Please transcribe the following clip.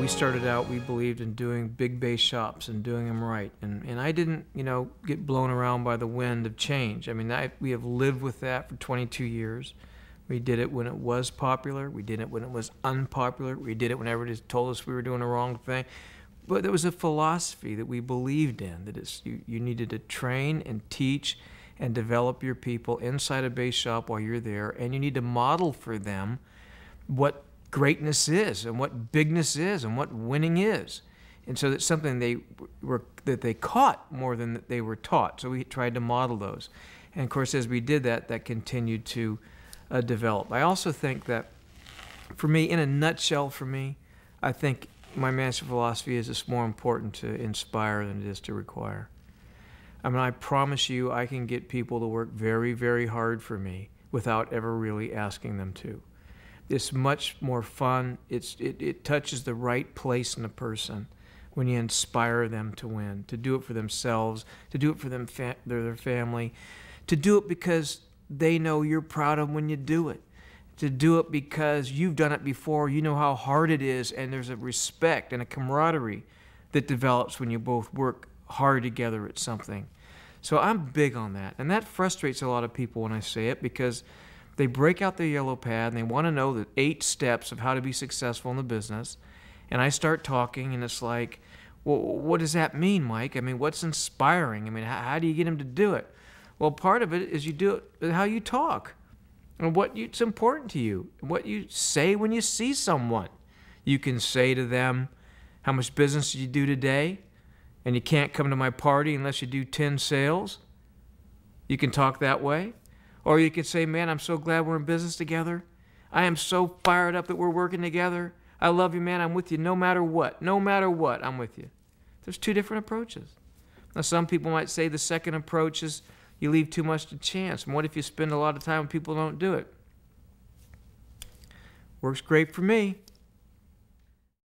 We started out, we believed in doing big base shops and doing them right. And, and I didn't, you know, get blown around by the wind of change. I mean, I, we have lived with that for 22 years. We did it when it was popular. We did it when it was unpopular. We did it whenever it told us we were doing the wrong thing. But there was a philosophy that we believed in that it's, you, you needed to train and teach and develop your people inside a base shop while you're there, and you need to model for them what greatness is and what bigness is and what winning is. And so that's something they were that they caught more than that they were taught. So we tried to model those. And of course, as we did that, that continued to uh, develop. I also think that for me, in a nutshell, for me, I think my master philosophy is it's more important to inspire than it is to require. I mean, I promise you, I can get people to work very, very hard for me without ever really asking them to it's much more fun. It's, it, it touches the right place in a person when you inspire them to win, to do it for themselves, to do it for them fa- their, their family, to do it because they know you're proud of when you do it, to do it because you've done it before, you know how hard it is, and there's a respect and a camaraderie that develops when you both work hard together at something. So I'm big on that. And that frustrates a lot of people when I say it because they break out their yellow pad and they want to know the eight steps of how to be successful in the business. And I start talking, and it's like, well, what does that mean, Mike? I mean, what's inspiring? I mean, how, how do you get them to do it? Well, part of it is you do it how you talk and what's important to you, what you say when you see someone. You can say to them, How much business did you do today? And you can't come to my party unless you do 10 sales. You can talk that way. Or you could say, man, I'm so glad we're in business together. I am so fired up that we're working together. I love you, man. I'm with you no matter what. No matter what, I'm with you. There's two different approaches. Now, some people might say the second approach is you leave too much to chance. And what if you spend a lot of time and people don't do it? Works great for me.